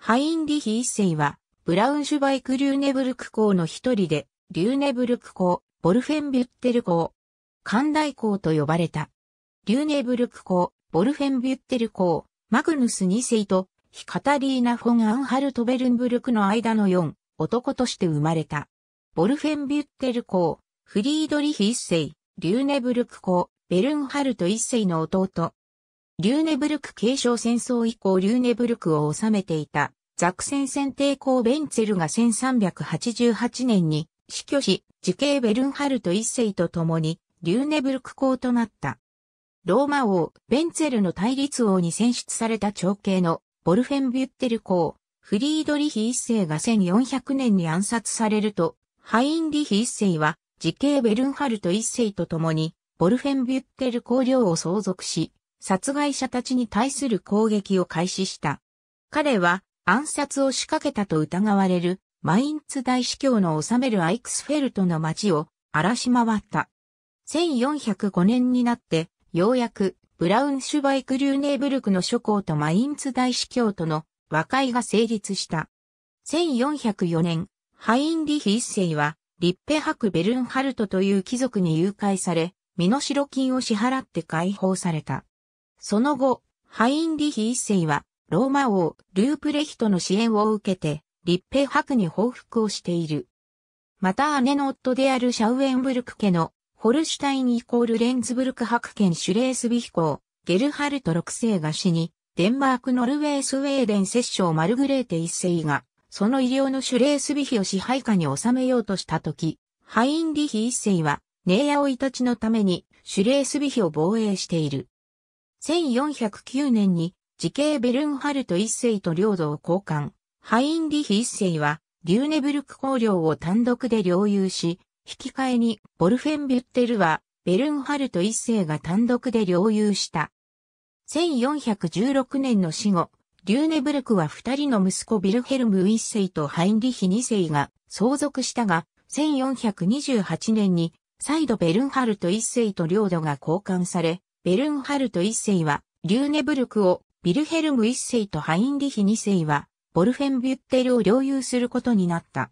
ハインリヒ一世は、ブラウンシュバイク・リューネブルク校の一人で、リューネブルク校、ボルフェンビュッテル校、寛大校と呼ばれた。リューネブルク校、ボルフェンビュッテル校、マグヌス二世と、ヒカタリーナ・フォン・アンハルト・ベルンブルクの間の4、男として生まれた。ボルフェンビュッテル校、フリードリヒ一世、リューネブルク校、ベルンハルト一世の弟、リューネブルク継承戦争以降リューネブルクを治めていたザクセン戦抵抗ベンツェルが1388年に死去し、時系ベルンハルト一世と共にリューネブルク公となった。ローマ王、ベンツェルの対立王に選出された長兄のボルフェンビュッテル公、フリードリヒ一世が1400年に暗殺されると、ハインリヒ一世は、時系ベルンハルト一世と共に、ボルフェンビュッテル公領を相続し、殺害者たちに対する攻撃を開始した。彼は暗殺を仕掛けたと疑われるマインツ大司教の治めるアイクスフェルトの町を荒らし回った。1405年になってようやくブラウンシュバイク・リューネーブルクの諸侯とマインツ大司教との和解が成立した。1404年、ハインリヒ一世は、リッペハク・ベルンハルトという貴族に誘拐され、身代金を支払って解放された。その後、ハインリヒ一世は、ローマ王、ループレヒトの支援を受けて、立平伯に報復をしている。また姉の夫であるシャウエンブルク家の、ホルシュタインイコールレンズブルク伯県シュレースビヒ公、ゲルハルト六世が死に、デンマークノルウェースウェーデン摂政マルグレーテ一世が、その医療のシュレースビヒを支配下に収めようとしたとき、ハインリヒ一世は、ネイヤオイたちのために、シュレースビヒを防衛している。1409年に、時系ベルンハルト一世と領土を交換。ハインリヒ一世は、リューネブルク公領を単独で領有し、引き換えに、ボルフェンビュッテルは、ベルンハルト一世が単独で領有した。1416年の死後、リューネブルクは二人の息子ビルヘルム一世とハインリヒ二世が相続したが、1428年に再度ベルンハルト一世と領土が交換され、ベルンハルト一世は、リューネブルクを、ビルヘルム一世とハインリヒ二世は、ボルフェンビュッテルを領有することになった。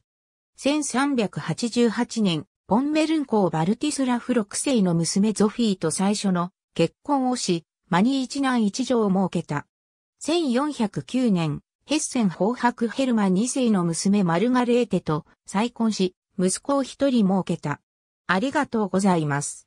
1388年、ポンメルン公バルティスラフ6世の娘ゾフィーと最初の結婚をし、マニ一男一女を設けた。1409年、ヘッセン法白ヘルマ2世の娘マルガレーテと再婚し、息子を一人設けた。ありがとうございます。